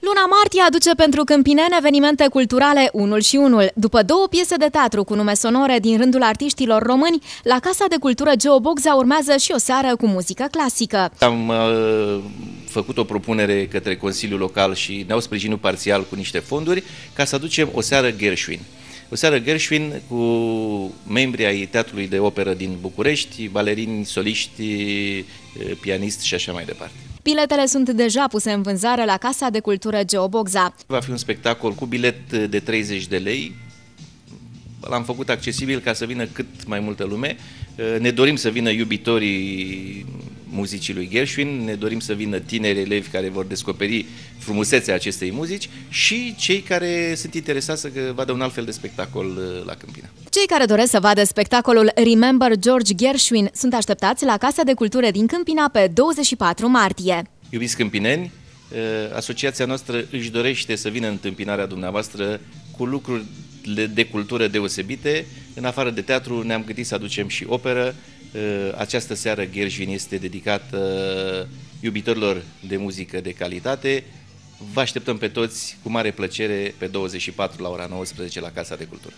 Luna martie aduce pentru Câmpinene evenimente culturale unul și unul. După două piese de teatru cu nume sonore din rândul artiștilor români, la Casa de Cultură Geoboxa urmează și o seară cu muzică clasică. Am uh, făcut o propunere către Consiliul Local și ne-au sprijinit parțial cu niște fonduri ca să aducem o seară Gershwin. O seară Gershwin cu membrii ai Teatrului de Operă din București, balerini, soliști, uh, pianist și așa mai departe. Biletele sunt deja puse în vânzare la Casa de Cultură Geoboxa. Va fi un spectacol cu bilet de 30 de lei, l-am făcut accesibil ca să vină cât mai multă lume. Ne dorim să vină iubitorii muzicii lui Gershwin, ne dorim să vină tineri elevi care vor descoperi frumusețea acestei muzici și cei care sunt interesați să vadă un alt fel de spectacol uh, la Câmpina. Cei care doresc să vadă spectacolul Remember George Gershwin sunt așteptați la Casa de Cultură din Câmpina pe 24 martie. Iubiți câmpineni, uh, asociația noastră își dorește să vină în întâmpinarea dumneavoastră cu lucruri de cultură deosebite. În afară de teatru ne-am gândit să aducem și operă, Eh, această seară Gershwin este dedicată eh, iubitorilor de muzică de calitate. Vă așteptăm pe toți cu mare plăcere pe 24 la ora 19 la Casa de Cultură.